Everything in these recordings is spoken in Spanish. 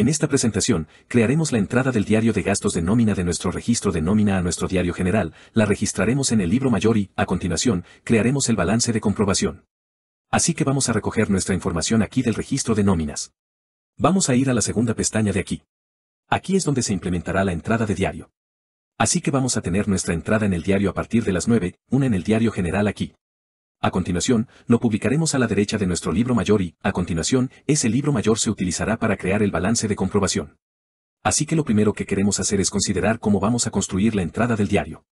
En esta presentación, crearemos la entrada del diario de gastos de nómina de nuestro registro de nómina a nuestro diario general, la registraremos en el libro mayor y, a continuación, crearemos el balance de comprobación. Así que vamos a recoger nuestra información aquí del registro de nóminas. Vamos a ir a la segunda pestaña de aquí. Aquí es donde se implementará la entrada de diario. Así que vamos a tener nuestra entrada en el diario a partir de las 9, una en el diario general aquí. A continuación, lo publicaremos a la derecha de nuestro libro mayor y, a continuación, ese libro mayor se utilizará para crear el balance de comprobación. Así que lo primero que queremos hacer es considerar cómo vamos a construir la entrada del diario.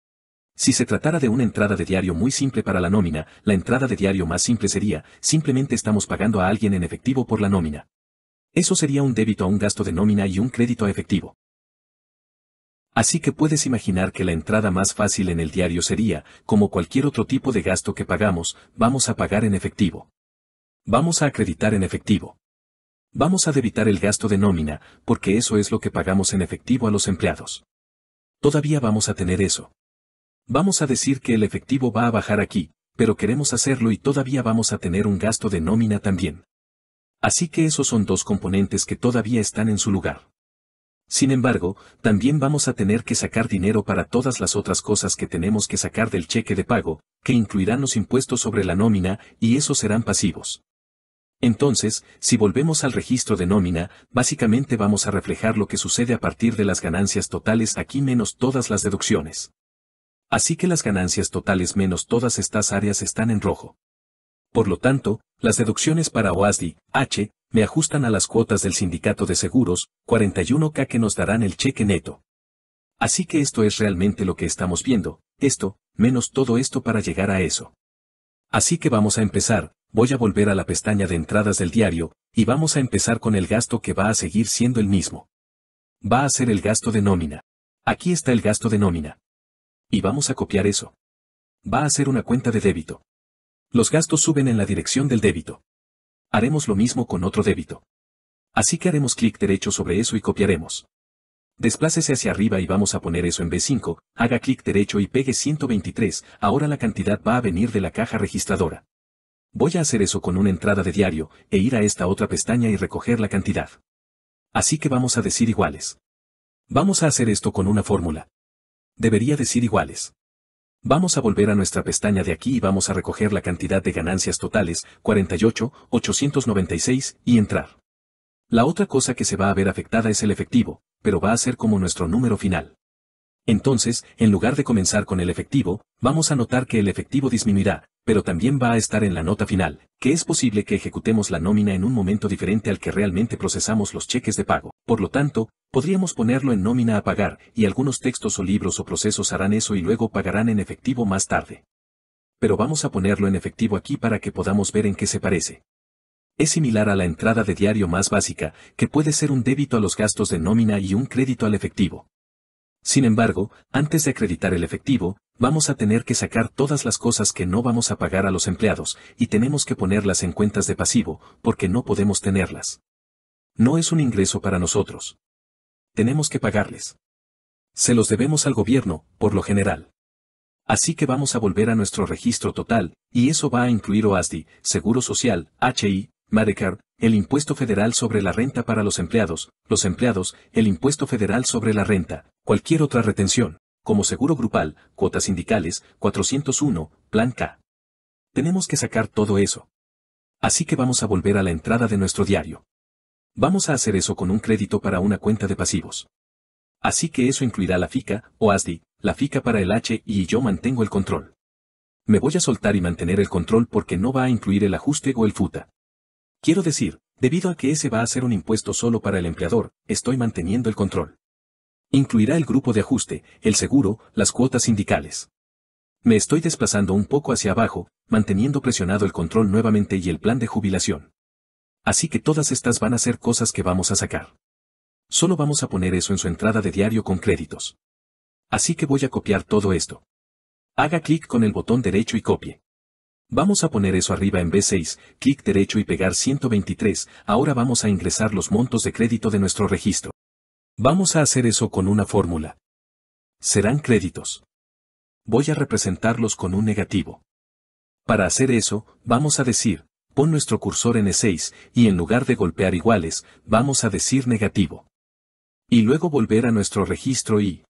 Si se tratara de una entrada de diario muy simple para la nómina, la entrada de diario más simple sería, simplemente estamos pagando a alguien en efectivo por la nómina. Eso sería un débito a un gasto de nómina y un crédito a efectivo. Así que puedes imaginar que la entrada más fácil en el diario sería, como cualquier otro tipo de gasto que pagamos, vamos a pagar en efectivo. Vamos a acreditar en efectivo. Vamos a debitar el gasto de nómina, porque eso es lo que pagamos en efectivo a los empleados. Todavía vamos a tener eso. Vamos a decir que el efectivo va a bajar aquí, pero queremos hacerlo y todavía vamos a tener un gasto de nómina también. Así que esos son dos componentes que todavía están en su lugar. Sin embargo, también vamos a tener que sacar dinero para todas las otras cosas que tenemos que sacar del cheque de pago, que incluirán los impuestos sobre la nómina, y esos serán pasivos. Entonces, si volvemos al registro de nómina, básicamente vamos a reflejar lo que sucede a partir de las ganancias totales aquí menos todas las deducciones. Así que las ganancias totales menos todas estas áreas están en rojo. Por lo tanto, las deducciones para OASDI, H, me ajustan a las cuotas del sindicato de seguros, 41K que nos darán el cheque neto. Así que esto es realmente lo que estamos viendo, esto, menos todo esto para llegar a eso. Así que vamos a empezar, voy a volver a la pestaña de entradas del diario, y vamos a empezar con el gasto que va a seguir siendo el mismo. Va a ser el gasto de nómina. Aquí está el gasto de nómina. Y vamos a copiar eso. Va a ser una cuenta de débito. Los gastos suben en la dirección del débito haremos lo mismo con otro débito. Así que haremos clic derecho sobre eso y copiaremos. Desplácese hacia arriba y vamos a poner eso en B5, haga clic derecho y pegue 123, ahora la cantidad va a venir de la caja registradora. Voy a hacer eso con una entrada de diario, e ir a esta otra pestaña y recoger la cantidad. Así que vamos a decir iguales. Vamos a hacer esto con una fórmula. Debería decir iguales. Vamos a volver a nuestra pestaña de aquí y vamos a recoger la cantidad de ganancias totales, 48, 896, y entrar. La otra cosa que se va a ver afectada es el efectivo, pero va a ser como nuestro número final. Entonces, en lugar de comenzar con el efectivo, vamos a notar que el efectivo disminuirá, pero también va a estar en la nota final, que es posible que ejecutemos la nómina en un momento diferente al que realmente procesamos los cheques de pago. Por lo tanto, podríamos ponerlo en nómina a pagar, y algunos textos o libros o procesos harán eso y luego pagarán en efectivo más tarde. Pero vamos a ponerlo en efectivo aquí para que podamos ver en qué se parece. Es similar a la entrada de diario más básica, que puede ser un débito a los gastos de nómina y un crédito al efectivo. Sin embargo, antes de acreditar el efectivo, vamos a tener que sacar todas las cosas que no vamos a pagar a los empleados, y tenemos que ponerlas en cuentas de pasivo, porque no podemos tenerlas. No es un ingreso para nosotros. Tenemos que pagarles. Se los debemos al gobierno, por lo general. Así que vamos a volver a nuestro registro total, y eso va a incluir OASDI, Seguro Social, HI, Medicare, el impuesto federal sobre la renta para los empleados, los empleados, el impuesto federal sobre la renta, cualquier otra retención, como seguro grupal, cuotas sindicales, 401, Plan K. Tenemos que sacar todo eso. Así que vamos a volver a la entrada de nuestro diario. Vamos a hacer eso con un crédito para una cuenta de pasivos. Así que eso incluirá la FICA, o ASDI, la FICA para el H y yo mantengo el control. Me voy a soltar y mantener el control porque no va a incluir el ajuste o el FUTA. Quiero decir, debido a que ese va a ser un impuesto solo para el empleador, estoy manteniendo el control. Incluirá el grupo de ajuste, el seguro, las cuotas sindicales. Me estoy desplazando un poco hacia abajo, manteniendo presionado el control nuevamente y el plan de jubilación. Así que todas estas van a ser cosas que vamos a sacar. Solo vamos a poner eso en su entrada de diario con créditos. Así que voy a copiar todo esto. Haga clic con el botón derecho y copie. Vamos a poner eso arriba en B6, clic derecho y pegar 123, ahora vamos a ingresar los montos de crédito de nuestro registro. Vamos a hacer eso con una fórmula. Serán créditos. Voy a representarlos con un negativo. Para hacer eso, vamos a decir, pon nuestro cursor en E6 y en lugar de golpear iguales, vamos a decir negativo. Y luego volver a nuestro registro y...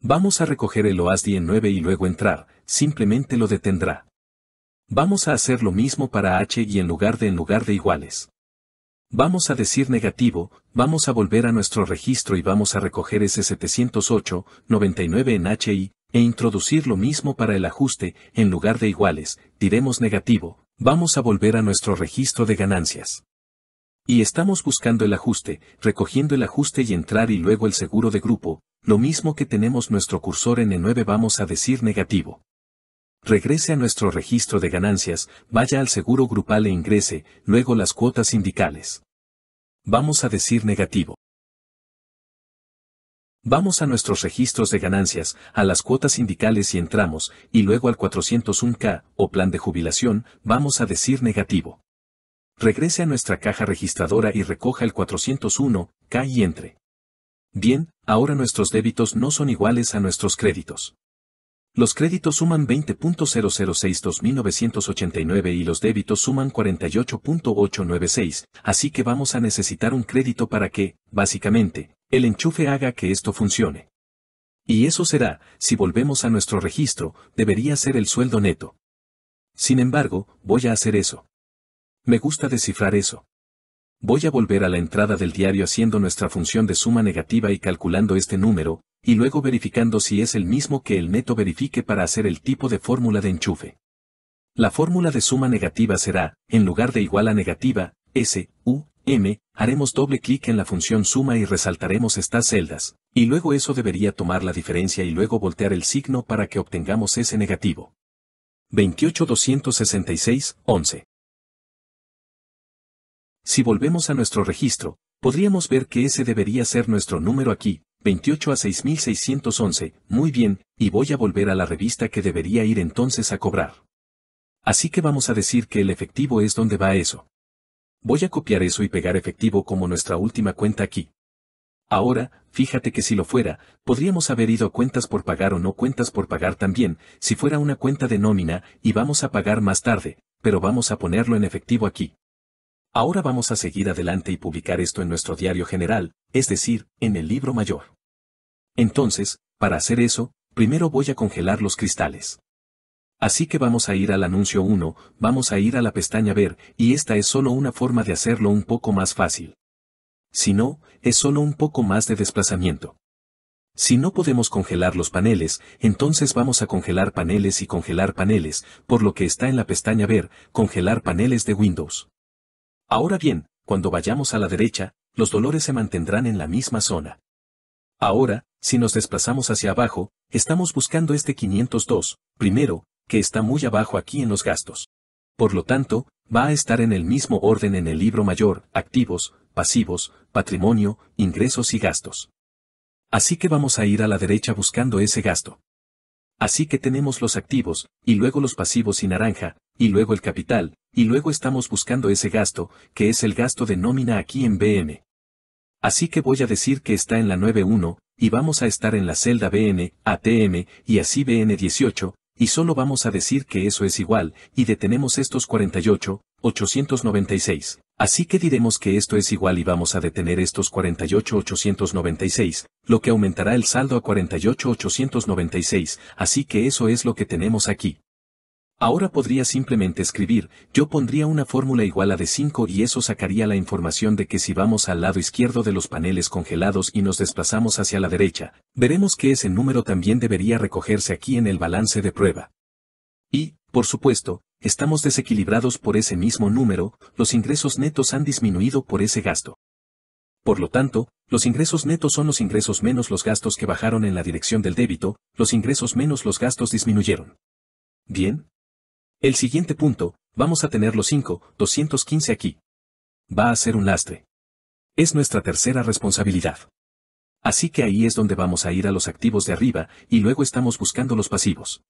Vamos a recoger el OASDI en 9 y luego entrar, simplemente lo detendrá. Vamos a hacer lo mismo para H y en lugar de en lugar de iguales. Vamos a decir negativo, vamos a volver a nuestro registro y vamos a recoger ese 708, 99 en H e introducir lo mismo para el ajuste, en lugar de iguales, diremos negativo, vamos a volver a nuestro registro de ganancias. Y estamos buscando el ajuste, recogiendo el ajuste y entrar y luego el seguro de grupo, lo mismo que tenemos nuestro cursor en el 9 vamos a decir negativo. Regrese a nuestro registro de ganancias, vaya al seguro grupal e ingrese, luego las cuotas sindicales. Vamos a decir negativo. Vamos a nuestros registros de ganancias, a las cuotas sindicales y entramos, y luego al 401k o plan de jubilación, vamos a decir negativo. Regrese a nuestra caja registradora y recoja el 401k y entre. Bien, ahora nuestros débitos no son iguales a nuestros créditos. Los créditos suman 20.0062.989 y los débitos suman 48.896, así que vamos a necesitar un crédito para que, básicamente, el enchufe haga que esto funcione. Y eso será, si volvemos a nuestro registro, debería ser el sueldo neto. Sin embargo, voy a hacer eso. Me gusta descifrar eso. Voy a volver a la entrada del diario haciendo nuestra función de suma negativa y calculando este número, y luego verificando si es el mismo que el neto verifique para hacer el tipo de fórmula de enchufe. La fórmula de suma negativa será, en lugar de igual a negativa, S, U, M, haremos doble clic en la función suma y resaltaremos estas celdas, y luego eso debería tomar la diferencia y luego voltear el signo para que obtengamos ese negativo. 28266, 11. Si volvemos a nuestro registro, podríamos ver que ese debería ser nuestro número aquí, 28 a 6611, muy bien, y voy a volver a la revista que debería ir entonces a cobrar. Así que vamos a decir que el efectivo es donde va eso. Voy a copiar eso y pegar efectivo como nuestra última cuenta aquí. Ahora, fíjate que si lo fuera, podríamos haber ido a cuentas por pagar o no cuentas por pagar también, si fuera una cuenta de nómina, y vamos a pagar más tarde, pero vamos a ponerlo en efectivo aquí. Ahora vamos a seguir adelante y publicar esto en nuestro diario general, es decir, en el libro mayor. Entonces, para hacer eso, primero voy a congelar los cristales. Así que vamos a ir al anuncio 1, vamos a ir a la pestaña ver, y esta es solo una forma de hacerlo un poco más fácil. Si no, es solo un poco más de desplazamiento. Si no podemos congelar los paneles, entonces vamos a congelar paneles y congelar paneles, por lo que está en la pestaña Ver, congelar paneles de Windows. Ahora bien, cuando vayamos a la derecha, los dolores se mantendrán en la misma zona. Ahora, si nos desplazamos hacia abajo, estamos buscando este 502, primero, que está muy abajo aquí en los gastos. Por lo tanto, va a estar en el mismo orden en el libro mayor, activos, pasivos, patrimonio, ingresos y gastos. Así que vamos a ir a la derecha buscando ese gasto. Así que tenemos los activos, y luego los pasivos y naranja, y luego el capital, y luego estamos buscando ese gasto, que es el gasto de nómina aquí en BN. Así que voy a decir que está en la 9.1, y vamos a estar en la celda BN, ATM, y así BN18, y solo vamos a decir que eso es igual, y detenemos estos 48, 896. Así que diremos que esto es igual y vamos a detener estos 48, 896, lo que aumentará el saldo a 48, 896, así que eso es lo que tenemos aquí. Ahora podría simplemente escribir, yo pondría una fórmula igual a de 5 y eso sacaría la información de que si vamos al lado izquierdo de los paneles congelados y nos desplazamos hacia la derecha, veremos que ese número también debería recogerse aquí en el balance de prueba. Y, por supuesto, estamos desequilibrados por ese mismo número, los ingresos netos han disminuido por ese gasto. Por lo tanto, los ingresos netos son los ingresos menos los gastos que bajaron en la dirección del débito, los ingresos menos los gastos disminuyeron. Bien, el siguiente punto, vamos a tener los 5, 215 aquí. Va a ser un lastre. Es nuestra tercera responsabilidad. Así que ahí es donde vamos a ir a los activos de arriba y luego estamos buscando los pasivos.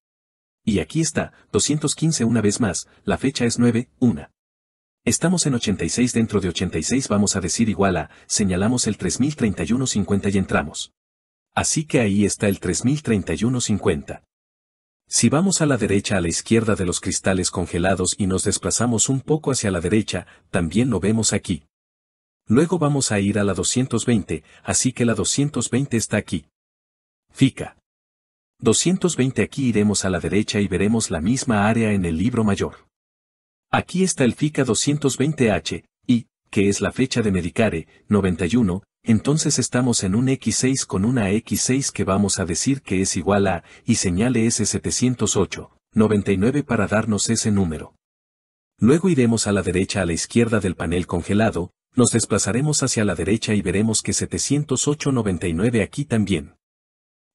Y aquí está, 215 una vez más, la fecha es 9, 1. Estamos en 86 dentro de 86 vamos a decir igual a, señalamos el 3031.50 y entramos. Así que ahí está el 3031.50. Si vamos a la derecha a la izquierda de los cristales congelados y nos desplazamos un poco hacia la derecha, también lo vemos aquí. Luego vamos a ir a la 220, así que la 220 está aquí. Fica. 220 aquí iremos a la derecha y veremos la misma área en el libro mayor. Aquí está el FICA 220H, y, que es la fecha de Medicare, 91, entonces estamos en un X6 con una X6 que vamos a decir que es igual a, y señale ese 708 99 para darnos ese número. Luego iremos a la derecha a la izquierda del panel congelado, nos desplazaremos hacia la derecha y veremos que 708.99 aquí también.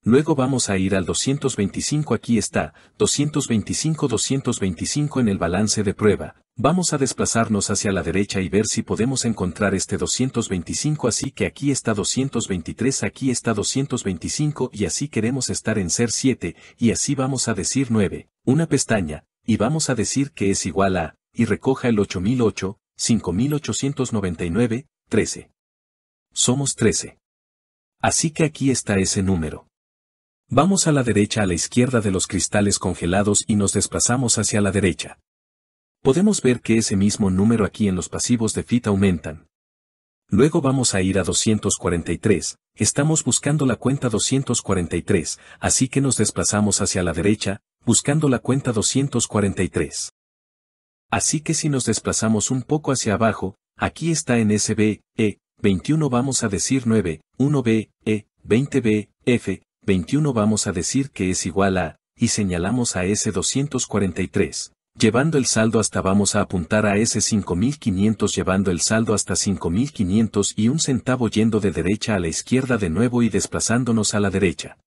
Luego vamos a ir al 225 aquí está, 225-225 en el balance de prueba, Vamos a desplazarnos hacia la derecha y ver si podemos encontrar este 225 así que aquí está 223 aquí está 225 y así queremos estar en ser 7 y así vamos a decir 9, una pestaña, y vamos a decir que es igual a, y recoja el 8008, 5899, 13. Somos 13. Así que aquí está ese número. Vamos a la derecha a la izquierda de los cristales congelados y nos desplazamos hacia la derecha podemos ver que ese mismo número aquí en los pasivos de fit aumentan. Luego vamos a ir a 243, estamos buscando la cuenta 243, así que nos desplazamos hacia la derecha, buscando la cuenta 243. Así que si nos desplazamos un poco hacia abajo, aquí está en SB, E, 21 vamos a decir 9, 1B, E, 20B, F, 21 vamos a decir que es igual a, y señalamos a S243 llevando el saldo hasta vamos a apuntar a ese 5500 llevando el saldo hasta 5500 y un centavo yendo de derecha a la izquierda de nuevo y desplazándonos a la derecha.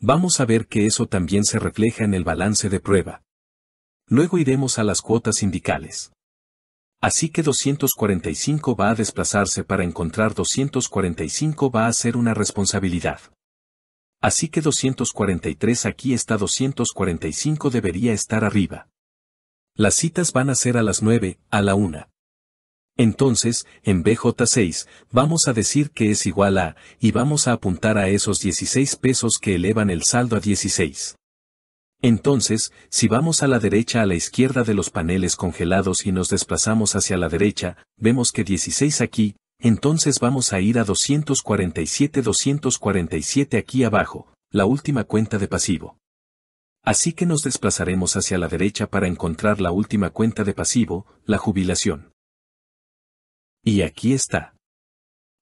Vamos a ver que eso también se refleja en el balance de prueba. Luego iremos a las cuotas sindicales. Así que 245 va a desplazarse para encontrar 245 va a ser una responsabilidad. Así que 243 aquí está 245 debería estar arriba. Las citas van a ser a las 9, a la 1. Entonces, en BJ6, vamos a decir que es igual a, y vamos a apuntar a esos 16 pesos que elevan el saldo a 16. Entonces, si vamos a la derecha a la izquierda de los paneles congelados y nos desplazamos hacia la derecha, vemos que 16 aquí, entonces vamos a ir a 247 247 aquí abajo, la última cuenta de pasivo. Así que nos desplazaremos hacia la derecha para encontrar la última cuenta de pasivo, la jubilación. Y aquí está.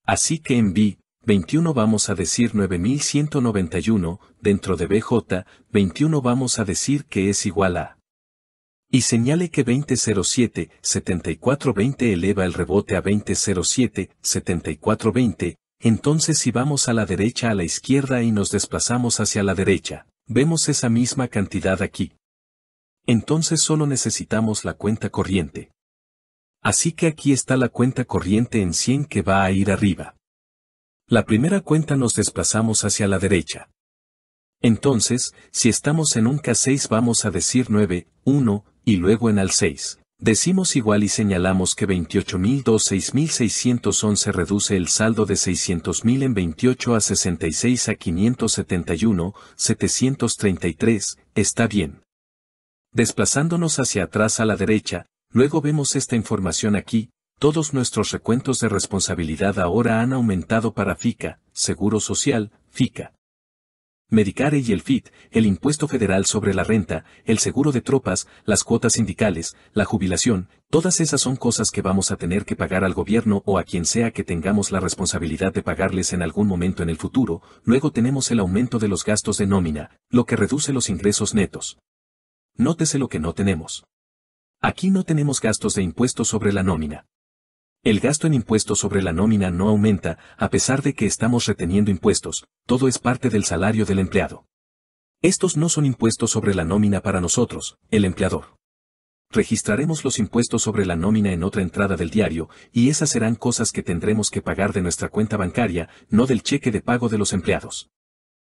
Así que en B, 21 vamos a decir 9191, dentro de BJ, 21 vamos a decir que es igual a. Y señale que 2007, 7420 eleva el rebote a 2007, 7420, entonces si vamos a la derecha a la izquierda y nos desplazamos hacia la derecha vemos esa misma cantidad aquí. Entonces solo necesitamos la cuenta corriente. Así que aquí está la cuenta corriente en 100 que va a ir arriba. La primera cuenta nos desplazamos hacia la derecha. Entonces, si estamos en un K6 vamos a decir 9, 1, y luego en al 6. Decimos igual y señalamos que 28,026,611 reduce el saldo de 600.000 en 28 a 66 a 571, está bien. Desplazándonos hacia atrás a la derecha, luego vemos esta información aquí, todos nuestros recuentos de responsabilidad ahora han aumentado para FICA, Seguro Social, FICA. Medicare y el FIT, el impuesto federal sobre la renta, el seguro de tropas, las cuotas sindicales, la jubilación, todas esas son cosas que vamos a tener que pagar al gobierno o a quien sea que tengamos la responsabilidad de pagarles en algún momento en el futuro, luego tenemos el aumento de los gastos de nómina, lo que reduce los ingresos netos. Nótese lo que no tenemos. Aquí no tenemos gastos de impuestos sobre la nómina. El gasto en impuestos sobre la nómina no aumenta, a pesar de que estamos reteniendo impuestos, todo es parte del salario del empleado. Estos no son impuestos sobre la nómina para nosotros, el empleador. Registraremos los impuestos sobre la nómina en otra entrada del diario, y esas serán cosas que tendremos que pagar de nuestra cuenta bancaria, no del cheque de pago de los empleados.